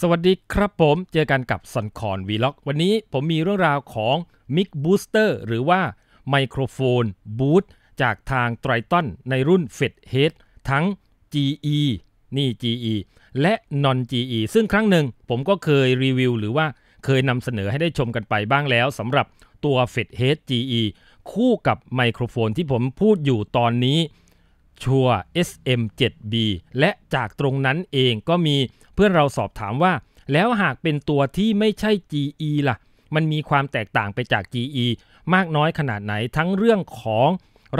สวัสดีครับผมเจอกันกับสันคอนวีล็อกวันนี้ผมมีเรื่องราวของมิกบูสเตอร์หรือว่า ไมโครโฟน บูตจากทางไตรตันในรุ่น f ฟด h e a d ทั้ง GE นี่ GE และ non GE ซึ่งครั้งหนึ่งผมก็เคยรีวิวหรือว่าเคยนำเสนอให้ได้ชมกันไปบ้างแล้วสำหรับตัว f ฟ d h e a d GE คู่กับไมโครโฟนที่ผมพูดอยู่ตอนนี้ชัว SM7B และจากตรงนั้นเองก็มีพื่อนเราสอบถามว่า แล้วหากเป็นตัวที่ไม่ใช่ GE ล่ะ มันมีความแตกต่างไปจาก GE มากน้อยขนาดไหนทั้งเรื่องของ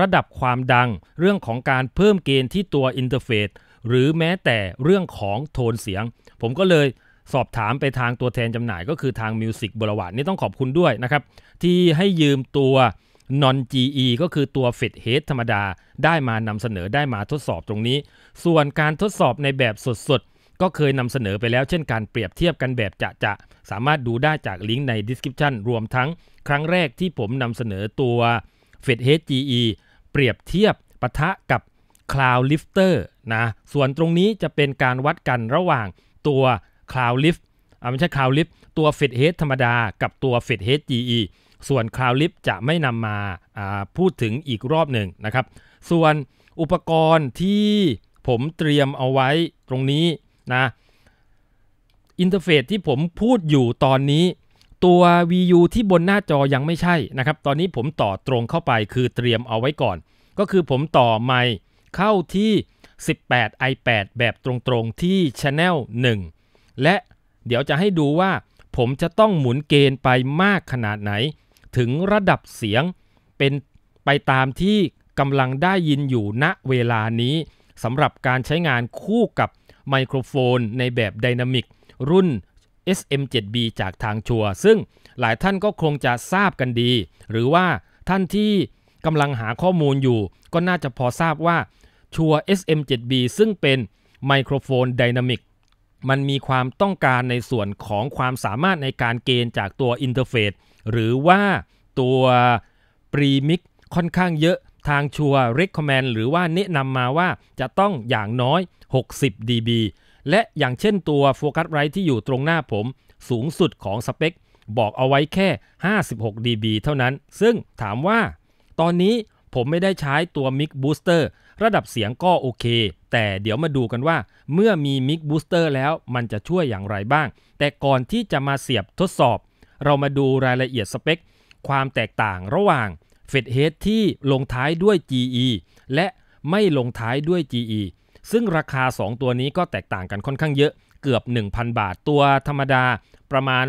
ระดับความดัง เรื่องของการเพิ่มเกณฑ์ที่ตัวอินเทอร์เฟซหรือแม้แต่เรื่องของโทนเสียง ผมก็เลยสอบถามไปทางตัวแทนจำหน่าย ก็คือทางมิวสิกบรวัตนี่ต้องขอบคุณด้วยนะครับ ที่ให้ยืมตัว non GE ก็คือตัว f e d Head ธรรมดาได้มานำเสนอได้มาทดสอบตรงนี้ ส่วนการทดสอบในแบบสดก็เคยนำเสนอไปแล้วเช่นการเปรียบเทียบกันแบบจะจะสามารถดูได้จากลิงก์ใน description รวมทั้งครั้งแรกที่ผมนำเสนอตัว f e d HGE เปรียบเทียบปะทะกับ Cloud Lifter นะส่วนตรงนี้จะเป็นการวัดกันระหว่างตัว Cloud Lift อ่าไม่ใช่ Cloud Lift ตัว f e d h ฮธรรมดากับตัว f e d HGE ส่วน Cloud Lift จะไม่นำมาพูดถึงอีกรอบหนึ่งนะครับ ส่วนอุปกรณ์ที่ผมเตรียมเอาไว้ตรงนี้นะอินเทอร์เฟซที่ผมพูดอยู่ตอนนี้ตัว VU ที่บนหน้าจอยังไม่ใช่นะครับตอนนี้ผมต่อตรงเข้าไปคือเตรียมเอาไว้ก่อน ก็คือผมต่อไมค์เข้าที่ 18 i8 แบบตรงๆที่ Channel 1 และเดี๋ยวจะให้ดูว่า ผมจะต้องหมุนเกณฑ์ไปมากขนาดไหน ถึงระดับเสียงเป็นไปตามที่กำลังได้ยินอยู่ณเวลานี้สำหรับการใช้งานคู่กับไมโครโฟนในแบบไดนามิกรุ่น SM7B จากทางชัว ซึ่งหลายท่านก็คงจะทราบกันดี หรือว่าท่านที่กำลังหาข้อมูลอยู่ ก็น่าจะพอทราบว่าชัว SM7B ซึ่งเป็นไมโครโฟนไดนามิกมันมีความต้องการในส่วนของความสามารถในการเกณฑ์จากตัวอินเทอร์เฟซหรือว่าตัวปรีมิกค่อนข้างเยอะทางชัวร์ recommend หรือว่าแนะนำมาว่าจะต้องอย่างน้อย 60 dB และอย่างเช่นตัวโฟกัสไรที่อยู่ตรงหน้าผมสูงสุดของสเปค บอกเอาไว้แค่ 56 dB เท่านั้น ซึ่งถามว่า ตอนนี้ผมไม่ได้ใช้ตัว Mic Booster ระดับเสียงก็โอเค แต่เดี๋ยวมาดูกันว่าเมื่อมี Mic Booster แล้วมันจะช่วยอย่างไรบ้าง แต่ก่อนที่จะมาเสียบทดสอบ เรามาดูรายละเอียดสเปคความแตกต่างระหว่างเฟดเฮดที่ลงท้ายด้วย GE และไม่ลงท้ายด้วย GE ซึ่งราคา 2 ตัวนี้ก็แตกต่างกันค่อนข้างเยอะ เกือบ 1,000 บาทตัวธรรมดาประมาณ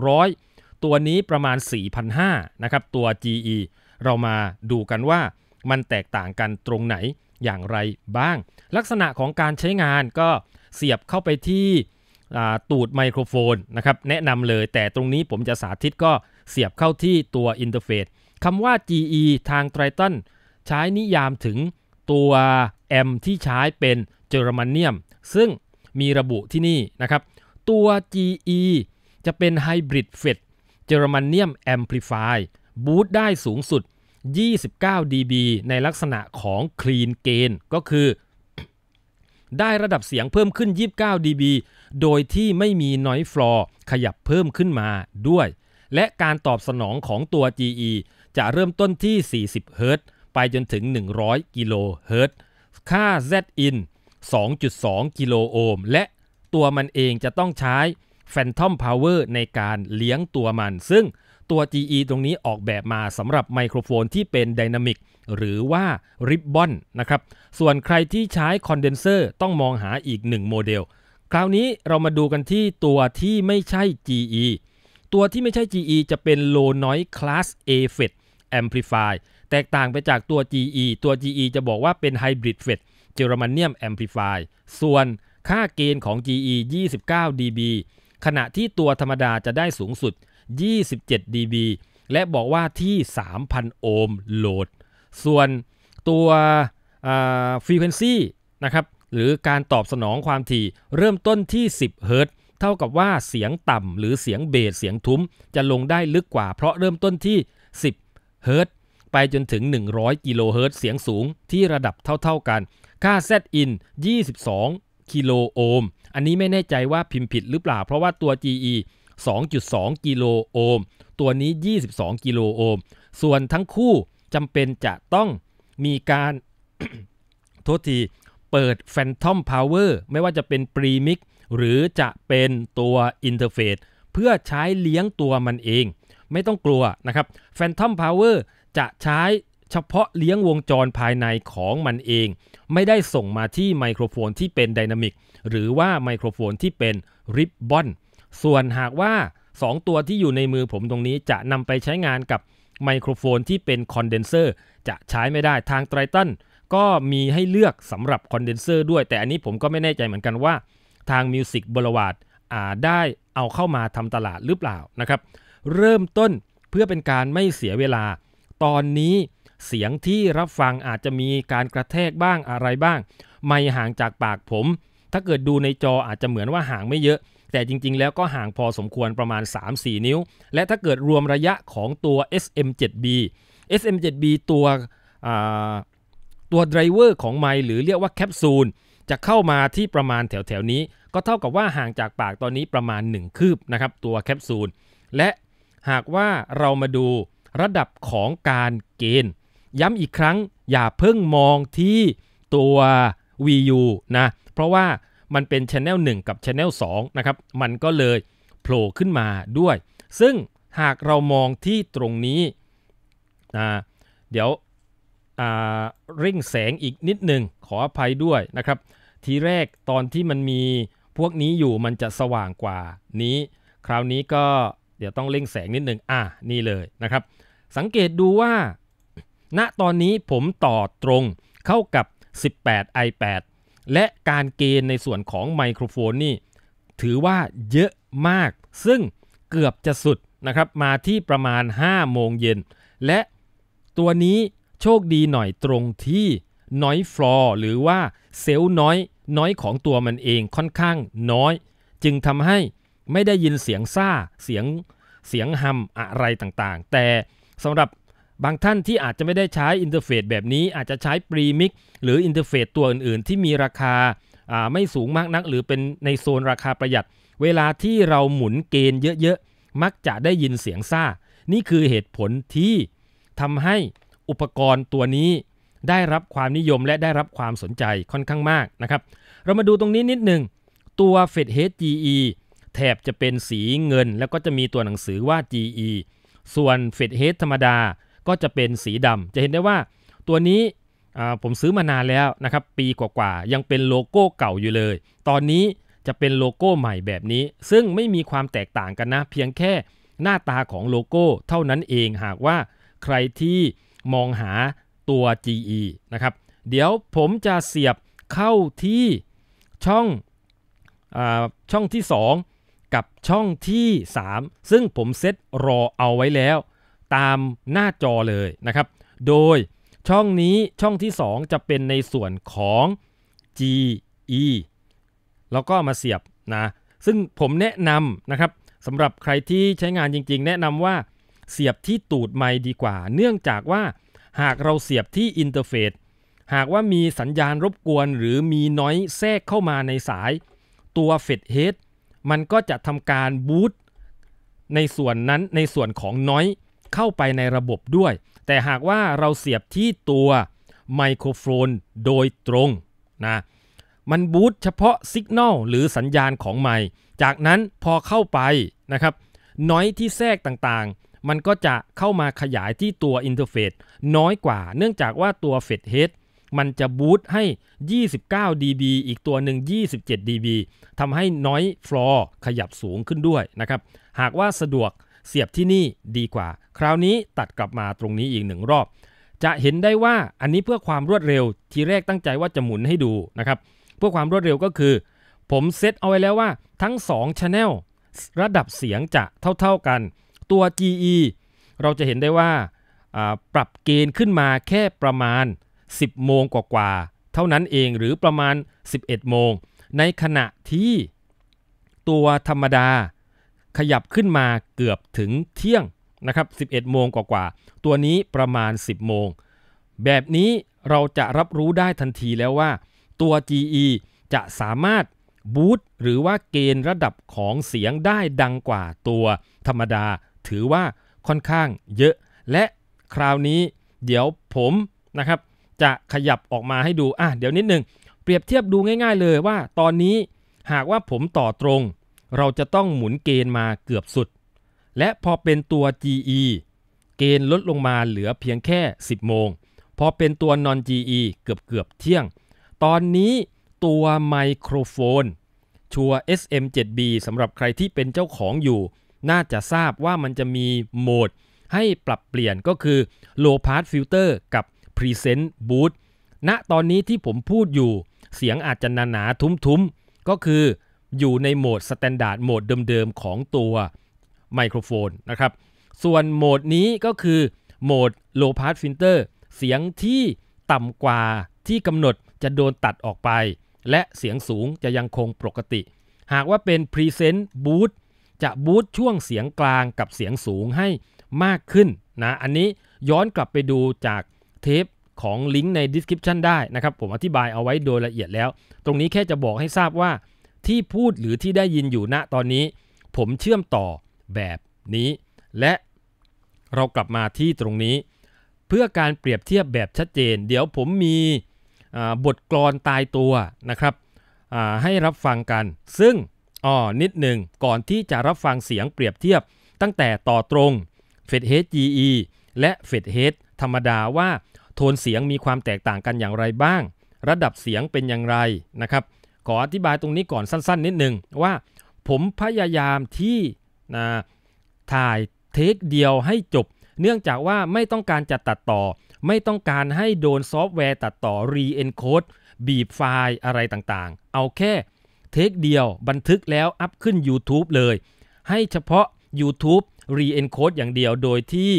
3,600 ตัวนี้ประมาณ 4,500 นะครับ ตัว GE เรามาดูกันว่ามันแตกต่างกันตรงไหนอย่างไรบ้าง ลักษณะของการใช้งานก็เสียบเข้าไปที่ตูดไมโครโฟนนะครับ แนะนำเลยแต่ตรงนี้ผมจะสาธิตก็เสียบเข้าที่ตัวอินเทอร์เฟซคำว่า GE ทางไ r i t ันใช้นิยามถึงตัว M ที่ใช้เป็นเจอร์มนเนียม ซึ่งมีระบุที่นี่นะครับ ตัว GE จะเป็นไฮบริดเฟดเจอร์มนเนียมแอมพลิฟายบูตได้สูงสุด 29 dB ในลักษณะของคลีนเกนก็คือได้ระดับเสียงเพิ่มขึ้น 29 dB โดยที่ไม่มีนอยฟลอร์ขยับเพิ่มขึ้นมาด้วย และการตอบสนองของตัว GE จะเริ่มต้นที่ 40เฮิรตซ์ไปจนถึง 100 กิโลเฮิรตซ์ค่า Zin 2.2 กิโลโอห์ม และตัวมันเองจะต้องใช้ Phantom Power ในการเลี้ยงตัวมัน ซึ่งตัว GE ตรงนี้ออกแบบมาสำหรับไมโครโฟนที่เป็นไดนามิกหรือว่าริบบอนนะครับ ส่วนใครที่ใช้คอนเดนเซอร์ต้องมองหาอีกหนึ่งโมเดล คราวนี้เรามาดูกันที่ตัวที่ไม่ใช่ GE ตัวที่ไม่ใช่ GE จะเป็น Low Noise Class A f e t แอมพลิฟายแตกต่างไปจากตัว GE ตัว GE จะบอกว่าเป็นไฮบร Hybrid FET มนเนียมแอมพลิฟายส่วนค่าเกณฑ์ของ GE 29 dB ขณะที่ตัวธรรมดาจะได้สูงสุด27 dB และบอกว่าที่ 3,000 โอห์มโหลด ส่วนตัวฟรีเควนซี่นะครับหรือการตอบสนองความถี่เริ่มต้นที่10เฮิรตซ์เท่ากับว่าเสียงต่ำหรือเสียงเบสเสียงทุ้มจะลงได้ลึกกว่า เพราะเริ่มต้นที่ 10เฮิรตไปจนถึง 100กิโลเฮิรตเสียงสูงที่ระดับเท่าๆกัน ค่า z in 22กิโลโอห์มอันนี้ไม่แน่ใจว่าพิมพ์ผิดหรือเปล่าเพราะว่าตัว GE 2.2กิโลโอห์มตัวนี้ 22กิโลโอห์มส่วนทั้งคู่จำเป็นจะต้องมีการโทษที เปิด Phantom Power ไม่ว่าจะเป็น Premix หรือจะเป็นตัวอินเทอร์เฟซเพื่อใช้เลี้ยงตัวมันเองไม่ต้องกลัวนะครับ Phantom Power จะใช้เฉพาะเลี้ยงวงจรภายในของมันเอง ไม่ได้ส่งมาที่ไมโครโฟนที่เป็นไดนามิกหรือว่าไมโครโฟนที่เป็นริบบอนส่วนหากว่า 2 ตัวที่อยู่ในมือผมตรงนี้จะนำไปใช้งานกับไมโครโฟนที่เป็นคอนเดนเซอร์จะใช้ไม่ได้ทางไตรตันก็มีให้เลือกสำหรับคอนเดนเซอร์ด้วย แต่อันนี้ผมก็ไม่แน่ใจเหมือนกันว่าทางมิวสิกบรวาดได้เอาเข้ามาทำตลาดหรือเปล่านะครับเริ่มต้นเพื่อเป็นการไม่เสียเวลา ตอนนี้เสียงที่รับฟังอาจจะมีการกระแทกบ้างอะไรบ้าง ไม่ห่างจากปากผม ถ้าเกิดดูในจออาจจะเหมือนว่าห่างไม่เยอะ แต่จริงๆแล้วก็ห่างพอสมควรประมาณ 3-4 นิ้ว และถ้าเกิดรวมระยะของตัว SM7B SM7B ตัวตัวไดรเวอร์ของไม์หรือเรียกว่าแคปซูลจะเข้ามาที่ประมาณแถวๆนี้ ก็เท่ากับว่าห่างจากปากตอนนี้ประมาณ 1 คืบนะครับตัวแคปซูลและหากว่าเรามาดูระดับของการเกณฑ์ย้ำอีกครั้งอย่าเพิ่งมองที่ตัว VU นะเพราะว่ามันเป็น Channel 1 กับ Channel 2นะครับมันก็เลยโผล่ขึ้นมาด้วย ซึ่งหากเรามองที่ตรงนี้ เดี๋ยวเร่งแสงอีกนิดหนึ่งขออภัยด้วยนะครับ ทีแรกตอนที่มันมีพวกนี้อยู่มันจะสว่างกว่านี้ คราวนี้ก็เดี๋ยวต้องเล่งแสงนิดนึง อ่ะนี่เลยนะครับ สังเกตดูว่า ณ ตอนนี้ผมต่อตรงเข้ากับ18 i8 และการเกณฑ์ในส่วนของไมโครโฟนนี่ ถือว่าเยอะมาก ซึ่งเกือบจะสุดนะครับ มาที่ประมาณ 5 โมงเย็น และตัวนี้โชคดีหน่อยตรงที่น้อยฟลอร์หรือว่าเซลล์น้อยน้อยของตัวมันเองค่อนข้างน้อย จึงทำให้ไม่ได้ยินเสียงซ่า เสียง เสียงฮัมอะไรต่างๆ แต่สำหรับบางท่านที่อาจจะไม่ได้ใช้อินเทอร์เฟซแบบนี้อาจจะใช้ปรีมิกหรืออินเทอร์เฟซตัวอื่นๆ ที่มีราคาไม่สูงมากนัก หรือเป็นในโซนราคาประหยัด เวลาที่เราหมุนเกณฑ์เยอะ ๆมักจะได้ยินเสียงซ่า นี่คือเหตุผลที่ทำให้อุปกรณ์ตัวนี้ ได้รับความนิยมและได้รับความสนใจค่อนข้างมากนะครับ เรามาดูตรงนี้นิดหนึ่งตัว f e d h e a d GE แถบจะเป็นสีเงิน แล้วก็จะมีตัวหนังสือว่า GE ส่วน f e d h e a d ธรรมดาก็จะเป็นสีดำจะเห็นได้ว่าตัวนี้ผมซื้อมานานแล้วนะครับปีกว่าๆ ยังเป็นโลโก้เก่าอยู่เลย ตอนนี้จะเป็นโลโก้ใหม่แบบนี้ ซึ่งไม่มีความแตกต่างกันนะ เพียงแค่หน้าตาของโลโก้เท่านั้นเองหากว่าใครที่มองหาตัว GE นะครับเดี๋ยวผมจะเสียบเข้าที่ช่องอช่องที่ 2กับช่องที่ 3 ซึ่งผมเซตรอเอาไว้แล้ว ตามหน้าจอเลยนะครับ โดยช่องนี้ช่องที่ 2 จะเป็นในส่วนของ GE แล้วก็มาเสียบนะซึ่งผมแนะนำนะครับสำหรับใครที่ใช้งานจริงๆ แนะนำว่าเสียบที่ตูดไม้ดีกว่า เนื่องจากว่าหากเราเสียบที่อินเทอร์เฟซหากว่ามีสัญญาณรบกวนหรือมีน้อยแทรกเข้ามาในสายตัวเฟดเฮดมันก็จะทำการบูตในส่วนนั้นในส่วนของน้อยเข้าไปในระบบด้วย แต่หากว่าเราเสียบที่ตัวไมโครโฟนโดยตรงนะมันบูตเฉพาะสัญญาณหรือสัญญาณของไมค์จากนั้นพอเข้าไปนะครับน้อยที่แทรกต่างๆ มันก็จะเข้ามาขยายที่ตัวอินเทอร์เฟสน้อยกว่าเนื่องจากว่าตัวเฟดเฮดมันจะบูตให้ 29 dB อีกตัวหนึ่ง27 dB ทำให้น้อยฟลอร์ขยับสูงขึ้นด้วยนะครับ หากว่าสะดวกเสียบที่นี่ดีกว่า คราวนี้ตัดกลับมาตรงนี้อีกหนึ่งรอบ จะเห็นได้ว่าอันนี้เพื่อความรวดเร็วทีแรกตั้งใจว่าจะหมุนให้ดูนะครับ เพื่อความรวดเร็วก็คือ ผมเซตเอาไว้แล้วว่า ทั้ง 2 Channel ระดับเสียงจะเท่าๆกัน ตัว GE เราจะเห็นได้ว่าปรับเกณฑ์ขึ้นมาแค่ประมาณ10 โมงกว่าๆ เท่านั้นเองหรือประมาณ 11โมง ในขณะที่ตัวธรรมดาขยับขึ้นมาเกือบถึงเที่ยงนะครับ 11 โมงกว่าๆตัวนี้ประมาณ 10 โมง แบบนี้เราจะรับรู้ได้ทันทีแล้วว่าตัว GE จะสามารถบูตหรือว่าเกณฑ์ระดับของเสียงได้ดังกว่าตัวธรรมดา ถือว่าค่อนข้างเยอะ และคราวนี้เดี๋ยวผมนะครับจะขยับออกมาให้ดู อ่ะ เดี๋ยวนิดนึงเปรียบเทียบดูง่ายๆเลยว่า ตอนนี้หากว่าผมต่อตรง เราจะต้องหมุนเกณฑ์มาเกือบสุด และพอเป็นตัว GE เกณฑ์ลดลงมาเหลือเพียงแค่ 10 โมง พอเป็นตัว non GE เกือบเกือบเที่ยง ตอนนี้ตัวไมโครโฟน ชัว SM7B สำหรับใครที่เป็นเจ้าของอยู่ น่าจะทราบว่ามันจะมีโหมดให้ปรับเปลี่ยนก็คือ low pass filter กับพรีเซนต์บูธณตอนนี้ที่ผมพูดอยู่ เสียงอาจจะหนาหนาทุ้มๆ ก็คืออยู่ในโหมดสแตนดาร์ดโหมดเดิมๆของตัวไมโครโฟนนะครับ ส่วนโหมดนี้ก็คือ โหมดโลพาสฟิลเตอร์เสียงที่ต่ำกว่าที่กำหนดจะโดนตัดออกไป และเสียงสูงจะยังคงปกติ หากว่าเป็นพรีเซนต์บูธจะบูธช่วงเสียงกลางกับเสียงสูงให้มากขึ้นนะ อันนี้ย้อนกลับไปดูจากเทปของลิงก์ใน description ได้นะครับ ผมอธิบายเอาไว้โดยละเอียดแล้ว ตรงนี้แค่จะบอกให้ทราบว่าที่พูดหรือที่ได้ยินอยู่ณตอนนี้ ผมเชื่อมต่อแบบนี้ และเรากลับมาที่ตรงนี้ เพื่อการเปรียบเทียบแบบชัดเจน เดี๋ยวผมมีบทกลอนตายตัวนะครับให้รับฟังกัน ซึ่งอ๋อนิดหนึ่งก่อนที่จะรับฟังเสียง เปรียบเทียบตั้งแต่ต่อตรง f e d h e a d GE และ f e d h e a d ธรรมดาว่าโทนเสียงมีความแตกต่างกันอย่างไรบ้าง ระดับเสียงเป็นอย่างไรนะครับขออธิบายตรงนี้ก่อนสั้นๆ นิดหนึ่งว่าผมพยายามที่นะถ่ายเทคเดียวให้จบ เนื่องจากว่าไม่ต้องการจะตัดต่อ ไม่ต้องการให้โดนซอฟต์แวร์ตัดต่อ รีเอนโคดบีบไฟล์อะไรต่างๆ เอาแค่เทคเดียวบันทึกแล้วอัพขึ้น YouTube เลย ให้เฉพาะ YouTube รีเอนโคดอย่างเดียวโดยที่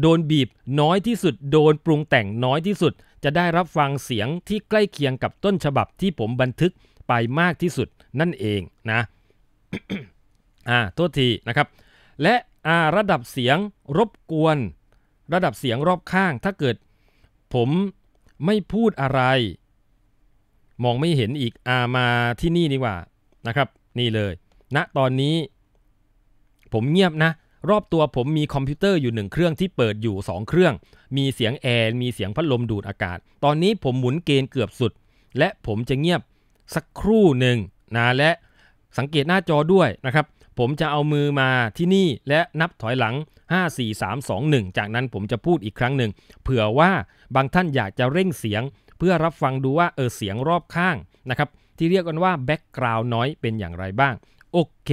โดนบีบน้อยที่สุดโดนปรุงแต่งน้อยที่สุด จะได้รับฟังเสียงที่ใกล้เคียงกับต้นฉบับที่ผมบันทึกไปมากที่สุดนั่นเองนะอ่าโทษทีนะครับ และอ่าระดับเสียงรบกวน ระดับเสียงรอบข้างถ้าเกิด ผมไม่พูดอะไร มองไม่เห็นอีกอามาที่นี่ดีกว่านะครับนี่เลยณนะตอนนี้ ผมเงียบนะรอบตัวผมมีคอมพิวเตอร์อยู่หนึ่งเครื่องที่เปิดอยู่ 2 เครื่อง มีเสียงแอร์ มีเสียงพัดลมดูดอากาศ ตอนนี้ผมหมุนเกณฑ์เกือบสุด และผมจะเงียบสักครู่หนึ่งนะและสังเกตหน้าจอด้วยนะครับ ผมจะเอามือมาที่นี่และนับถอยหลัง 5 4 3 2 1 จากนั้นผมจะพูดอีกครั้งหนึ่งเผื่อว่าบางท่านอยากจะเร่งเสียง เพื่อรับฟังดูว่าเออเสียงรอบข้างนะครับที่เรียกกันว่าแบ็กกราวน์น้อยเป็นอย่างไรบ้างโอเค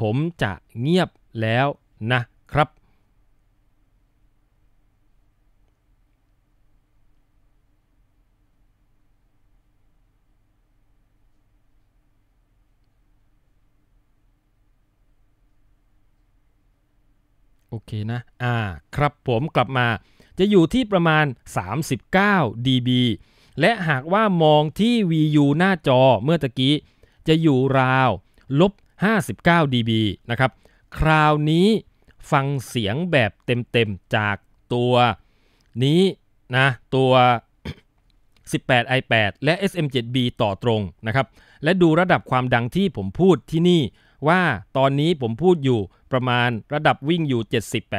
ผมจะเงียบแล้วนะครับโอเคนะอ่าครับผมกลับมาจะอยู่ที่ประมาณ 39 dB และหากว่ามองที่ VU หน้าจอเมื่อตะกี้จะอยู่ราว ลบ 59 dB นะครับคราวนี้ฟังเสียงแบบเต็มๆจากตัวนี้นะตัว 18 i8 และ SM7B ต่อตรงนะครับและดูระดับความดังที่ผมพูดที่นี่ว่าตอนนี้ผมพูดอยู่ประมาณระดับวิ่งอยู่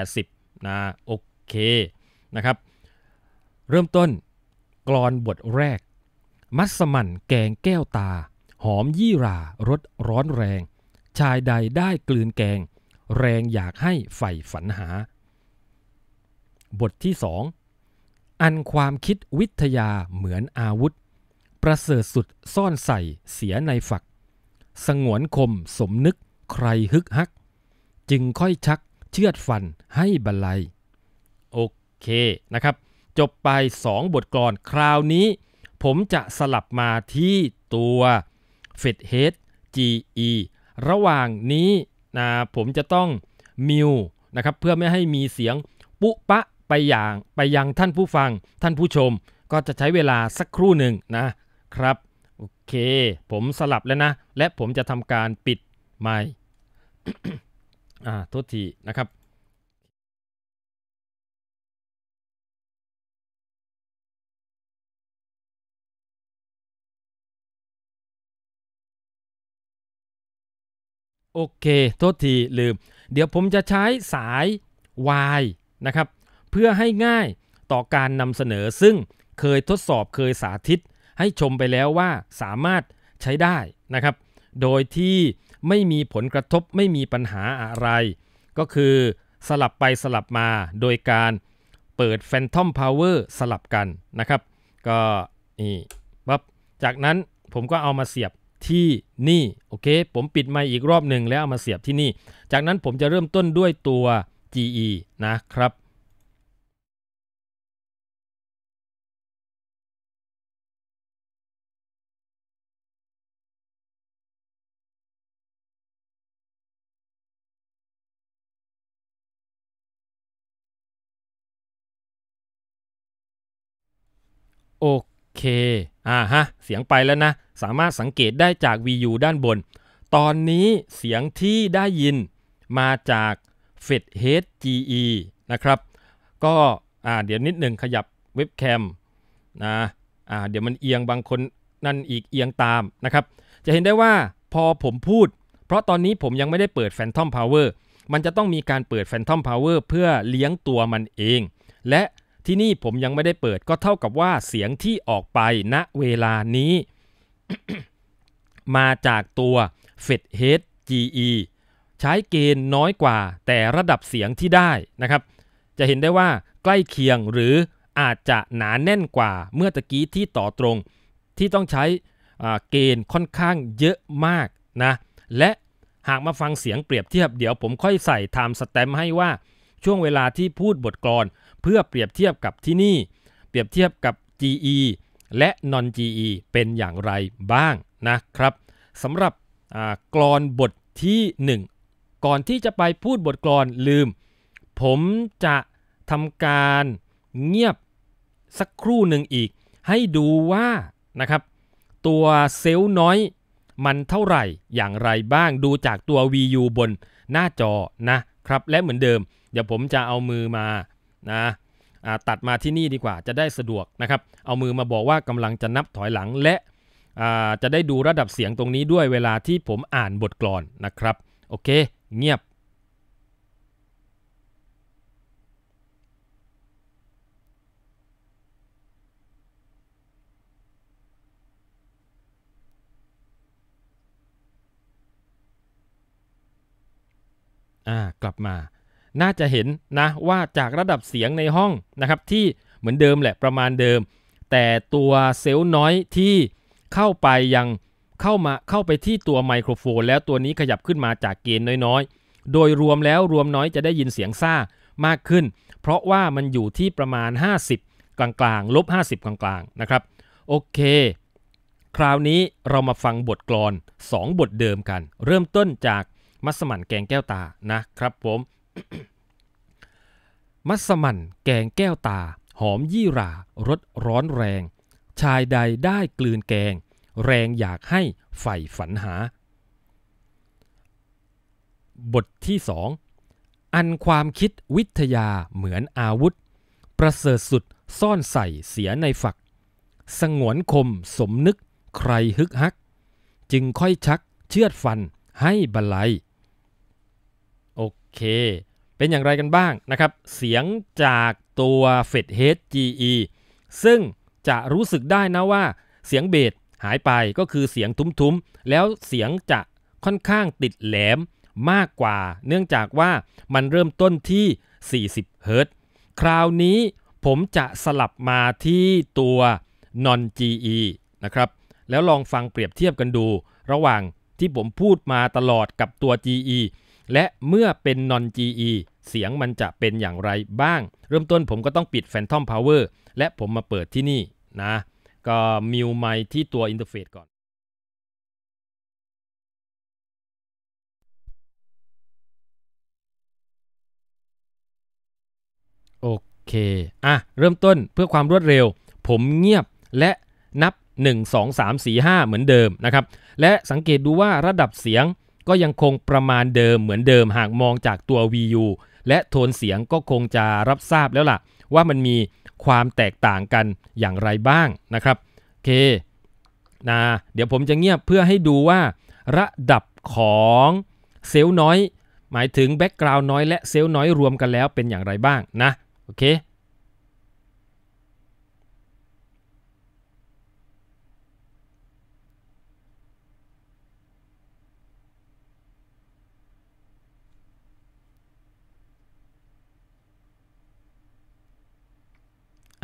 70-80 นะโอเคนะครับเริ่มต้นกรอนบทแรก มัสมั่นแกงแก้วตา หอมยี่รารสร้อนแรง ชายใดได้กลืนแกงแรงอยากให้ใฝ่ฝันหา บทที่สองอันความคิดวิทยาเหมือนอาวุธ ประเสริฐสุดซ่อนใส่เสียในฝัก สงวนคมสมนึกใครฮึกฮัก จึงค่อยชักเชือดฟันให้บรรลัย โอเคนะครับ จบไป 2 บทกลอนคราวนี้ ผมจะสลับมาที่ตัว f e d h e a d GE ระหว่างนี้นะผมจะต้องมิวนะครับ เพื่อไม่ให้มีเสียงปุ๊ปะไปอย่างไปยังท่านผู้ฟัง ท่านผู้ชมก็จะใช้เวลาสักครู่หนึ่งนะครับ โอเค ผมสลับแล้วนะ และผมจะทำการปิดไมค์อ่าโทษทีนะครับโอเคโทษทีลืม เดี๋ยวผมจะใช้สาย Y นะครับเพื่อให้ง่ายต่อการนำเสนอซึ่งเคยทดสอบเคยสาธิตให้ชมไปแล้วว่าสามารถใช้ได้นะครับ โดยที่ไม่มีผลกระทบไม่มีปัญหาอะไร ก็คือสลับไปสลับมา โดยการเปิด Phantom Power สลับกันนะครับ ก็นี่ปั๊บจากนั้นผมก็เอามาเสียบที่นี่ โอเค ผมปิดไมค์อีกรอบหนึ่งแล้วเอามาเสียบที่นี่ จากนั้นผมจะเริ่มต้นด้วยตัว GE นะครับ โอเคอ่าฮะเสียงไปแล้วนะสามารถสังเกตได้จาก VU ด้านบน ตอนนี้เสียงที่ได้ยินมาจาก f e d h e GE นะครับ ก็เดี๋ยวนิดหนึ่งขยับเว็บแคมนะเดี๋ยวมันเอียงบางคนนั่นอีกเอียงตามนะครับ จะเห็นได้ว่าพอผมพูด เพราะตอนนี้ผมยังไม่ได้เปิด Phantom Power มันจะต้องมีการเปิด Phantom Power เพื่อเลี้ยงตัวมันเอง และที่นี่ผมยังไม่ได้เปิดก็เท่ากับว่าเสียงที่ออกไปณเวลานี้มาจากตัว Fed Head GE ใช้เกณฑ์น้อยกว่า แต่ระดับเสียงที่ได้นะครับ จะเห็นได้ว่าใกล้เคียงหรืออาจจะหนานแน่นกว่าเมื่อตะกี้ที่ต่อตรง ที่ต้องใช้เกณฑ์ค่อนข้างเยอะมากนะและหากมาฟังเสียงเปรียบเทียบเดี๋ยวผมค่อยใส่ไทม์สแตมให้ว่าช่วงเวลาที่พูดบทกลอนเพื่อเปรียบเทียบกับที่นี่ เปรียบเทียบกับ GE และ non GE เป็นอย่างไรบ้างนะครับสำหรับกรอนบทที่ 1 ก่อนที่จะไปพูดบทกรอนลืม ผมจะทำการเงียบสักครู่หนึ่งอีก ให้ดูว่านะครับ ตัวเซลล์น้อยมันเท่าไหร่อย่างไรบ้าง ดูจากตัว VU บนหน้าจอนะครับ และเหมือนเดิมเดี๋ยวผมจะเอามือมานะตัดมาที่นี่ดีกว่าจะได้สะดวกนะครับ เอามือมาบอกว่ากำลังจะนับถอยหลังและจะได้ดูระดับเสียงตรงนี้ด้วยเวลาที่ผมอ่านบทกลอนนะครับ โอเคเงียบ กลับมาน่าจะเห็นนะว่าจากระดับเสียงในห้องนะครับที่เหมือนเดิมแหละประมาณเดิม แต่ตัวเซลล์น้อยที่เข้าไปยังเข้ามาเข้าไปที่ตัวไมโครโฟนแล้วตัวนี้ขยับขึ้นมาจากเกณฑ์น้อย ๆ โดยรวมแล้วรวมน้อยจะได้ยินเสียงซ่ามากขึ้น เพราะว่ามันอยู่ที่ประมาณ 50 กลางๆลบ50กลางๆนะครับ โอเค คราวนี้เรามาฟังบทกลอน 2 บทเดิมกัน เริ่มต้นจากมัสมั่นแกงแก้วตานะครับ ผมมัสมั่นแกงแก้วตาหอมยี่รารสร้อนแรง ชายใดได้กลืนแกง แรงอยากให้ใฝ่ฝันหา บทที่สองอันความคิดวิทยาเหมือนอาวุธ ประเสริฐสุดซ่อนใส่เสียในฝัก สงวนคมสมนึกใครฮึกฮัก จึงค่อยชักเชือดฟันให้บลัยเค เป็นอย่างไรกันบ้างนะครับ เสียงจากตัว f e d h e GE ซึ่งจะรู้สึกได้นะว่าเสียงเบสหายไปก็คือเสียงทุ้มๆแล้วเสียงจะค่อนข้างติดแหลมมากกว่า เนื่องจากว่ามันเริ่มต้นที่ 40 เฮิรต์คราวนี้ผมจะสลับมาที่ตัว non GE นะครับแล้วลองฟังเปรียบเทียบกันดูระหว่างที่ผมพูดมาตลอดกับตัว GE และเมื่อเป็น non GE เสียงมันจะเป็นอย่างไรบ้าง เริ่มต้นผมก็ต้องปิด Phantom Power และผมมาเปิดที่นี่นะ ก็มิวไมที่ตัวอินเทอร์เฟซก่อน โอเค อ่ะ เริ่มต้นเพื่อความรวดเร็ว ผมเงียบและนับ 1 2 3 4 5 เหมือนเดิมนะครับ และสังเกตดูว่าระดับเสียงก็ยังคงประมาณเดิมเหมือนเดิมหากมองจากตัว VU และโทนเสียงก็คงจะรับทราบแล้วล่ะ ว่ามันมีความแตกต่างกันอย่างไรบ้างนะครับ โอเคนะเดี๋ยวผมจะเงียบเพื่อให้ดูว่าระดับของเซลล์น้อย หมายถึงแบ็กกราวน์น้อยและเซลล์น้อยรวมกันแล้วเป็นอย่างไรบ้างนะ โอเค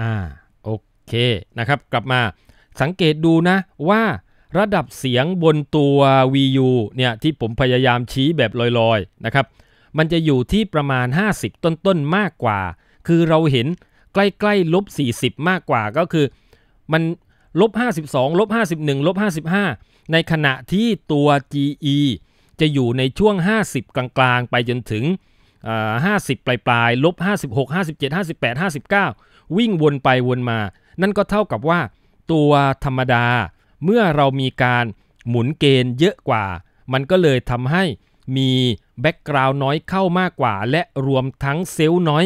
อ่าโอเคนะครับกลับมาสังเกตดูนะว่าระดับเสียงบนตัว VU เนี่ยที่ผมพยายามชี้แบบลอยๆนะครับมันจะอยู่ที่ประมาณ 50 ต้นๆ มากกว่า คือเราเห็นใกล้ๆลบ 40 มากกว่าก็คือ มันลบ 52 ลบ 51 ลบ 55 ในขณะที่ตัว GE จะอยู่ในช่วง 50 กลางๆ ไปจนถึง 50 ปลายๆ ลบ 56 57 58 59วิ่งวนไปวนมา นั่นก็เท่ากับว่า ตัวธรรมดา เมื่อเรามีการหมุนเกณฑ์เยอะกว่า มันก็เลยทำให้มีแบ็กกราวน์น้อยเข้ามากกว่า และรวมทั้งเซลล์น้อย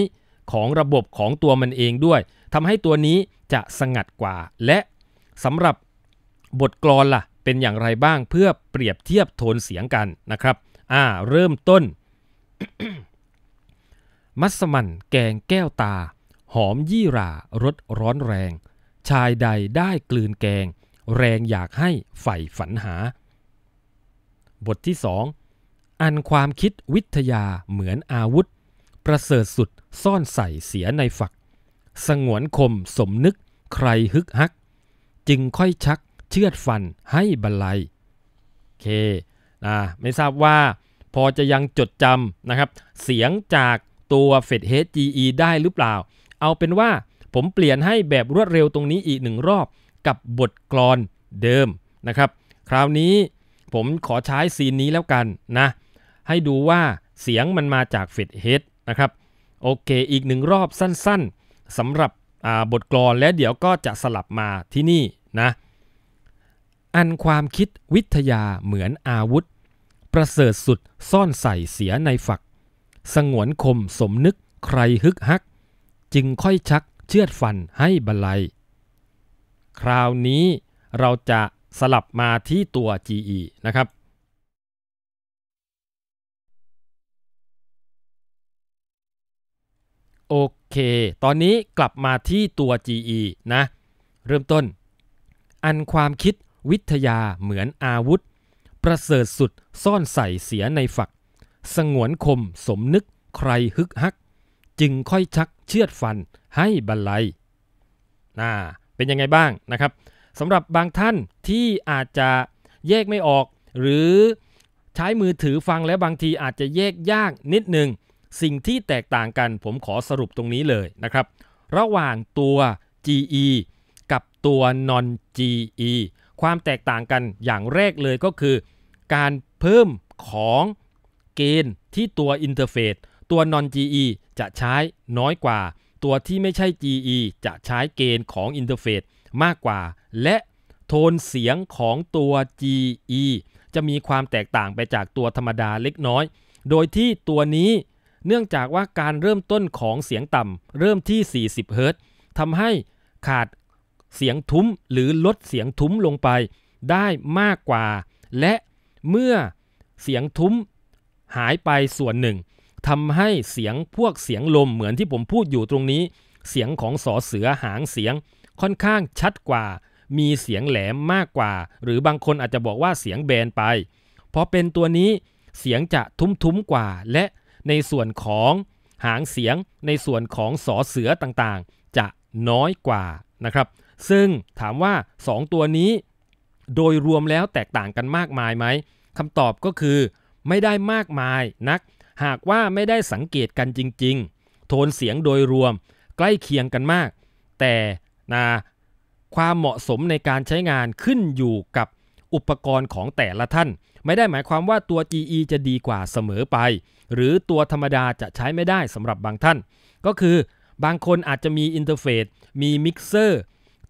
ของระบบของตัวมันเองด้วย ทำให้ตัวนี้จะสงัดกว่า และสำหรับบทกลอนละ่ะ เป็นอย่างไรบ้างเพื่อเปรียบเทียบโทนเสียงกันนะครับ อ่า เริ่มต้น มัสมันแกงแก้วตาหอมยี่หร่ารสร้อนแรง ชายใดได้กลืนแกง แรงอยากให้ใฝ่ฝันหา บทที่สองอันความคิดวิทยาเหมือนอาวุธ ประเสริฐสุดซ่อนใส่เสียในฝัก สงวนคมสมนึกใครฮึกฮัก จึงค่อยชักเชือดฟันให้บรรลัยเคนะไม่ทราบว่าพอจะยังจดจำนะครับเสียงจากตัวเฟดเฮจีได้หรือเปล่าเอาเป็นว่าผมเปลี่ยนให้แบบรวดเร็วตรงนี้อีกหนึ่งรอบกับบทกลอนเดิมนะครับ คราวนี้ผมขอใช้ซีนนี้แล้วกันนะให้ดูว่าเสียงมันมาจากเฟดเฮดนะครับโอเคอีกหนึ่งรอบสั้นๆสำหรับบทกลอน และเดี๋ยวก็จะสลับมาที่นี่นะอันความคิดวิทยาเหมือนอาวุธ ประเสริฐสุดซ่อนใส่เสียในฝัก สงวนคมสมนึกใครฮึกฮักจึงค่อยชักเชือดฟันให้บรรลัย คราวนี้เราจะสลับมาที่ตัว GE นะครับ โอเค ตอนนี้กลับมาที่ตัว GE นะ เริ่มต้น อันความคิดวิทยาเหมือนอาวุธ ประเสริฐสุดซ่อนใส่เสียในฝัก สงวนคมสมนึกใครฮึกฮักจึงค่อยชักเชือดฟันให้บรรลัยน่าเป็นยังไงบ้างนะครับสำหรับบางท่านที่อาจจะแยกไม่ออก หรือใช้มือถือฟังแล้วบางทีอาจจะแยกยากนิดหนึ่งสิ่งที่แตกต่างกันผมขอสรุปตรงนี้เลยนะครับ ระหว่างตัว GE กับตัว non GE ความแตกต่างกันอย่างแรกเลยก็คือ การเพิ่มของเกณฑ์ที่ตัวอินเทอร์เฟซตัว non GE จะใช้น้อยกว่าตัวที่ไม่ใช่ GE จะใช้เกณฑ์ของอินเทอร์เฟสมากกว่า และโทนเสียงของตัว GE จะมีความแตกต่างไปจากตัวธรรมดาเล็กน้อย โดยที่ตัวนี้เนื่องจากว่าการเริ่มต้นของเสียงต่ำเริ่มที่ 40 เฮิรตซ์ทำให้ขาดเสียงทุ้ม หรือลดเสียงทุ้มลงไปได้มากกว่า และเมื่อเสียงทุ้มหายไปส่วนหนึ่งทำให้เสียงพวกเสียงลมเหมือนที่ผมพูดอยู่ตรงนี้ เสียงของสอเสือหางเสียงค่อนข้างชัดกว่า มีเสียงแหลมมากกว่า หรือบางคนอาจจะบอกว่าเสียงแบนไปพอเป็นตัวนี้เสียงจะทุ้มๆกว่า และในส่วนของหางเสียงในส่วนของสอเสือต่างๆ จะน้อยกว่านะครับ ซึ่งถามว่า2ตัวนี้โดยรวมแล้วแตกต่างกันมากมายไหมคำตอบก็คือ ไม่ได้มากมายนักหากว่าไม่ได้สังเกตกันจริงๆ โทนเสียงโดยรวม ใกล้เคียงกันมาก แต่นะความเหมาะสมในการใช้งานขึ้นอยู่กับอุปกรณ์ของแต่ละท่าน ไม่ได้หมายความว่าตัว GE จะดีกว่าเสมอไป หรือตัวธรรมดาจะใช้ไม่ได้สำหรับบางท่าน ก็คือบางคนอาจจะมีอินเทอร์เฟซ มีมิกเซอร์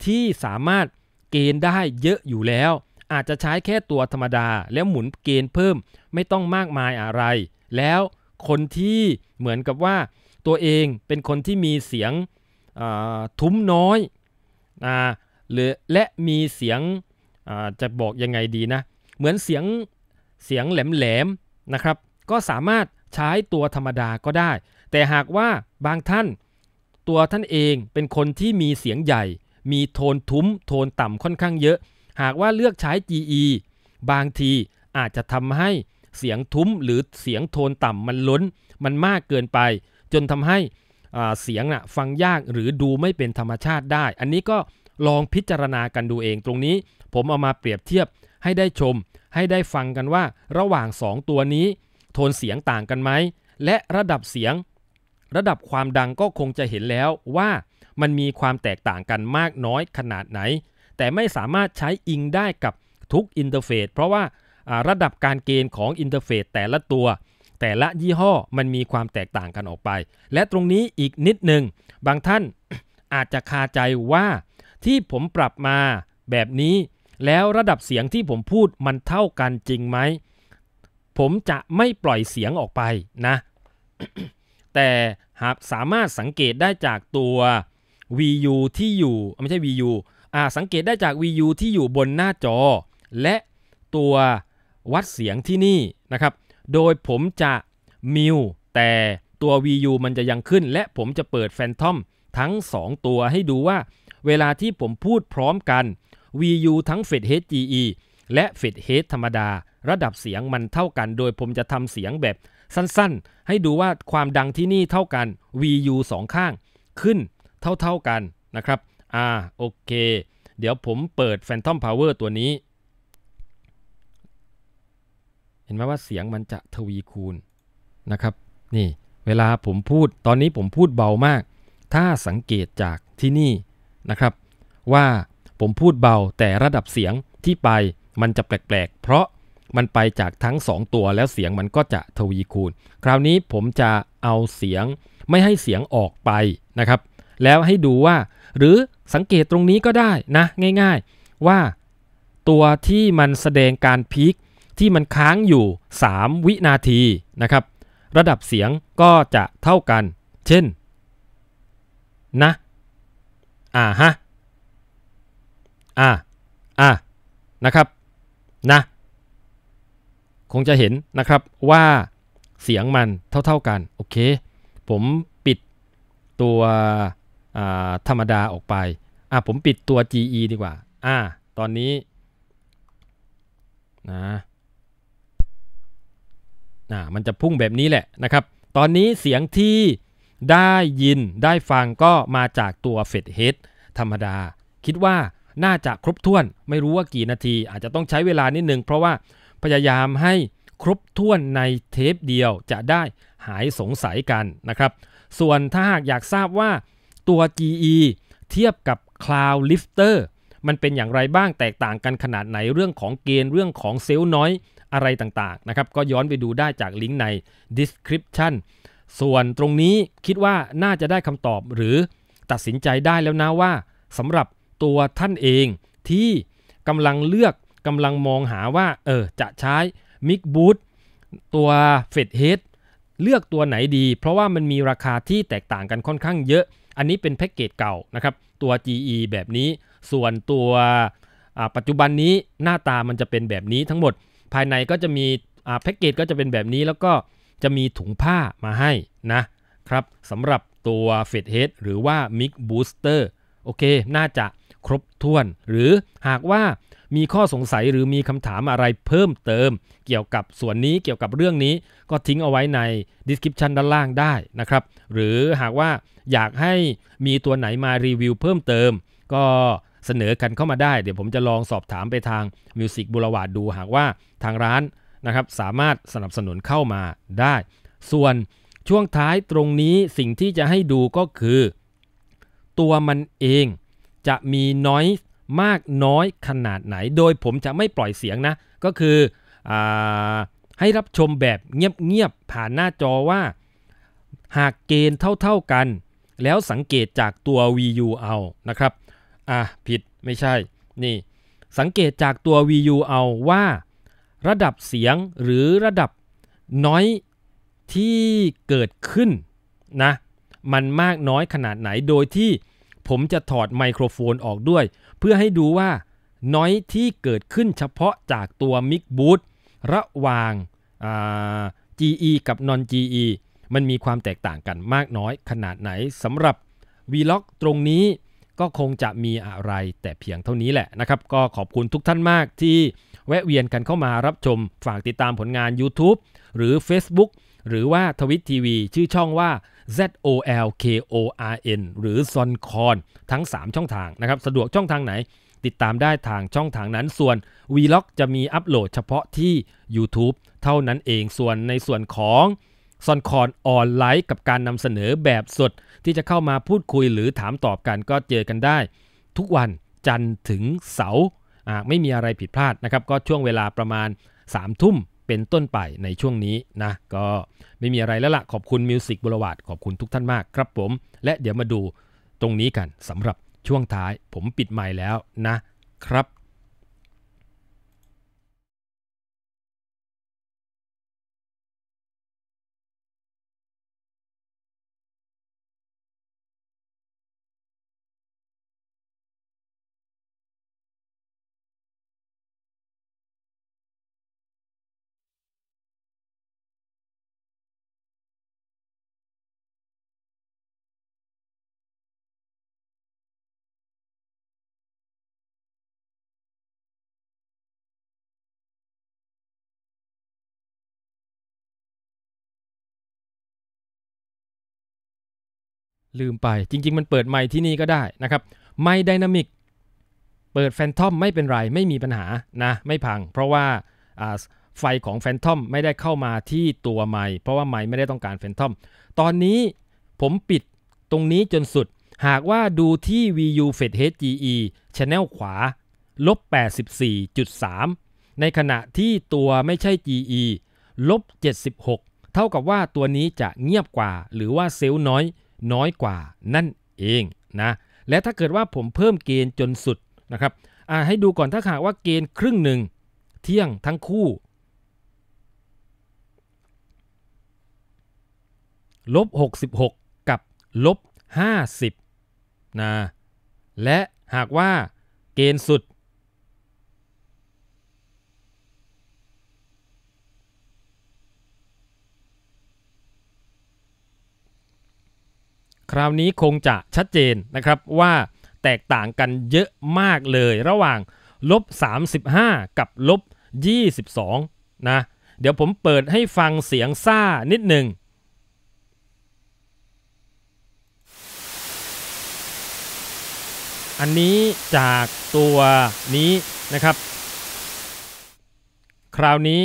ที่สามารถเกณฑ์ได้เยอะอยู่แล้ว อาจจะใช้แค่ตัวธรรมดา แล้วหมุนเกณฑ์เพิ่มไม่ต้องมากมายอะไรแล้วคนที่เหมือนกับว่าตัวเองเป็นคนที่มีเสียงทุ้มน้อยอหรือและมีเสียงจะบอกยังไงดีนะเหมือนเสียงเสียงแหลมๆนะครับก็สามารถใช้ตัวธรรมดาก็ได้ แต่หากว่าบางท่านตัวท่านเองเป็นคนที่มีเสียงใหญ่ มีโทนทุ้มโทนต่ำค่อนข้างเยอะ หากว่าเลือกใช้ GE บางทีอาจจะทำให้เสียงทุ้มหรือเสียงโทนต่ำมันล้น มันมากเกินไป จนทำให้เสียงนะ่ะฟังยากหรือดูไม่เป็นธรรมชาติได้ อันนี้ก็ลองพิจารณากันดูเองตรงนี้ ผมเอามาเปรียบเทียบให้ได้ชม ให้ได้ฟังกันว่าระหว่าง 2 ตัวนี้ โทนเสียงต่างกันไหม และระดับเสียง ระดับความดังก็คงจะเห็นแล้วว่ามันมีความแตกต่างกันมากน้อยขนาดไหนแต่ไม่สามารถใช้อิงได้กับทุกอินเทอร์เฟซเพราะว่าระดับการเกณฑ์ของอินเทอร์เฟซแต่ละตัว แต่ละยี่ห้อมันมีความแตกต่างกันออกไป และตรงนี้อีกนิดหนึ่ง บางท่านอาจจะคาใจว่า ที่ผมปรับมาแบบนี้ แล้วระดับเสียงที่ผมพูดมันเท่ากันจริงไหม ผมจะไม่ปล่อยเสียงออกไปนะ แต่หากสามารถสังเกตได้จากตัว VU ที่อยู่ไม่ใช่ VU อ่าสังเกตได้จาก VU ที่อยู่บนหน้าจอ และตัววัดเสียงที่นี่นะครับ โดยผมจะมิวแต่ตัว VU มันจะยังขึ้นและผมจะเปิดแฟนทอมทั้ง 2 ตัวให้ดูว่า เวลาที่ผมพูดพร้อมกัน VU ทั้ง f e d h GE และ f e d h ธรรมดาระดับเสียงมันเท่ากัน โดยผมจะทำเสียงแบบสั้นๆ ให้ดูว่าความดังที่นี่เท่ากัน VU 2 ข้างขึ้นเท่าๆกันนะครับ อ่าโอเคเดี๋ยวผมเปิด Phantom Power ตัวนี้ห็นไหมว่าเสียงมันจะทวีคูณนะครับ นี่เวลาผมพูดตอนนี้ผมพูดเบามาก ถ้าสังเกตจากที่นี่นะครับ ว่าผมพูดเบาแต่ระดับเสียงที่ไปมันจะแปลกๆ เพราะมันไปจากทั้ง 2 ตัวแล้วเสียงมันก็จะทวีคูณ คราวนี้ผมจะเอาเสียงไม่ให้เสียงออกไปนะครับ แล้วให้ดูว่า หรือสังเกตตรงนี้ก็ได้นะง่ายๆ ว่าตัวที่มันแสดงการพีคที่มันค้างอยู่ 3 วินาทีนะครับ ระดับเสียงก็จะเท่ากัน เช่นนะ อ่าฮะอ่าอ่านะครับ นะ คงจะเห็นนะครับว่าเสียงมันเท่าๆกัน โอเค ผมปิดตัวธรรมดาออกไปอ่ะผมปิดตัว GE ดีกว่าอ่าตอนนี้นะนะมันจะพุ่งแบบนี้แหละนะครับ ตอนนี้เสียงที่ได้ยินได้ฟังก็มาจากตัวเฟดเฮดธรรมดา คิดว่าน่าจะครบถ้วนไม่รู้ว่ากี่นาที อาจจะต้องใช้เวลานิดนึงเพราะว่าพยายามให้ครบถ้วนในเทปเดียวจะได้หายสงสัยกันนะครับ ส่วนถ้าหากอยากทราบว่าตัว GE เทียบกับ Cloud Lifter มันเป็นอย่างไรบ้างแตกต่างกันขนาดไหน เรื่องของเกณฑ์เรื่องของเซลล์น้อยอะไรต่างๆ นะครับ ก็ย้อนไปดูได้จากลิงก์ใน description ส่วนตรงนี้คิดว่าน่าจะได้คำตอบหรือตัดสินใจได้แล้วนะว่าสำหรับตัวท่านเองที่กำลังเลือกกำลังมองหาว่าเออจะใช้ Mic b o o t ตัว f e d h e a d เลือกตัวไหนดีเพราะว่ามันมีราคาที่แตกต่างกันค่อนข้างเยอะ อันนี้เป็นแพ็กเกจเก่านะครับ ตัว GE แบบนี้ ส่วนตัวปัจจุบันนี้หน้าตามันจะเป็นแบบนี้ทั้งหมดภายในก็จะมีแพ็กเกจก็จะเป็นแบบนี้แล้วก็จะมีถุงผ้ามาให้นะครับสำหรับตัว f ฟ d Head หรือว่า Mic Booster โอเค น่าจะครบถ้วน หรือหากว่ามีข้อสงสัยหรือมีคำถามอะไรเพิ่มเติม เกี่ยวกับส่วนนี้เกี่ยวกับเรื่องนี้ก็ทิ้งเอาไว้ใน description ด้านล่างได้นะครับ หรือหากว่าอยากให้มีตัวไหนมารีวิวเพิ่มเติมก็เสนอกันเข้ามาได้เดี๋ยวผมจะลองสอบถามไปทางมิวสิกบุรวาดดูหากว่าทางร้านนะครับสามารถสนับสนุนเข้ามาได้ ส่วนช่วงท้ายตรงนี้สิ่งที่จะให้ดูก็คือ ตัวมันเองจะมีน้อยมากน้อยขนาดไหน โดยผมจะไม่ปล่อยเสียงนะ ก็คืออให้รับชมแบบเงียบๆผ่านหน้าจอว่าหากเกณฑ์เท่าๆกัน แล้วสังเกตจากตัว VU เอานะครับอ่ะผิดไม่ใช่นี่ สังเกตจากตัว VU เอาว่าระดับเสียงหรือระดับน้อยที่เกิดขึ้นนะมันมากน้อยขนาดไหนโดยที่ผมจะถอดไมโครโฟนออกด้วย เพื่อให้ดูว่า น้อยที่เกิดขึ้น เฉพาะจากตัวมิกบูธระหว่าง GE กับ non GE มันมีความแตกต่างกันมากน้อยขนาดไหนสำหรับ Vlog ตรงนี้ก็คงจะมีอะไรแต่เพียงเท่านี้แหละนะครับ ก็ขอบคุณทุกท่านมากที่แวะเวียนกันเข้ามารับชมฝากติดตามผลงาน YouTube หรือ Facebook หรือว่าทวิตทีวีชื่อช่องว่า ZOLKORN หรือ z o n c o n ทั้ง 3 ช่องทางนะครับ สะดวกช่องทางไหนติดตามได้ทางช่องทางนั้นส่วน Vlog จะมีอัปโหลดเฉพาะที่ YouTube เท่านั้นเองส่วนในส่วนของซอนคอนออนไลน์กับการนำเสนอแบบสดที่จะเข้ามาพูดคุยหรือถามตอบกันก็เจอกันได้ ทุกวันจันทร์ถึงเสาร์ไม่มีอะไรผิดพลาดนะครับ ก็ช่วงเวลาประมาณ3ามทุ่มเป็นต้นไปในช่วงนี้นะ ก็ไม่มีอะไรแล้วละ่ะ ขอบคุณมิวสิกบุรวาดขอบคุณทุกท่านมากครับผม และเดี๋ยวมาดูตรงนี้กันสำหรับช่วงท้ายผมปิดไม่์แล้วนะครับลืมไป จริง ๆ มันเปิดไม่์ที่นี่ก็ได้นะครับไม่์ไดนามิกเปิดแฟนทอมไม่เป็นไร ไม่มีปัญหานะไม่พังเพราะว่าไฟของแฟนทอมไม่ได้เข้ามาที่ตัวไมค์เพราะว่าไมค์ไม่ได้ต้องการแฟนทอมตอนนี้ผมปิดตรงนี้จนสุด หากว่าดูที่ VU f e d HGE Channel ขวาลบ 84.3 ในขณะที่ตัวไม่ใช่ GE ลบ 76 เท่ากับว่าตัวนี้จะเงียบกว่าหรือว่าเซลล์น้อยน้อยกว่านั่นเองนะและถ้าเกิดว่าผมเพิ่มเกณฑ์จนสุดนะครับให้ดูก่อนถ้าหากว่าเกณฑ์ครึ่งหนึ่งเที่ยงทั้งคู่ ลบ 66 กับลบ 50นะและหากว่าเกณฑ์สุดคราวนี้คงจะชัดเจนนะครับว่าแตกต่างกันเยอะมากเลย ระหว่างลบ35กับลบ22นะเดี๋ยวผมเปิดให้ฟังเสียงซ่านิดหนึ่งอันนี้จากตัวนี้นะครับ คราวนี้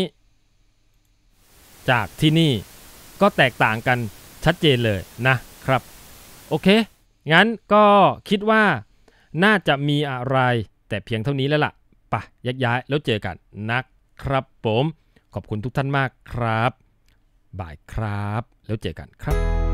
จากที่นี่ก็แตกต่างกันชัดเจนเลยนะครับโอเค งั้นก็คิดว่าน่าจะมีอะไรแต่เพียงเท่านี้แล้วล่ะปะยักย้ายแล้วเจอกันนะครับผม ขอบคุณทุกท่านมากครับ บายครับ แล้วเจอกันครับ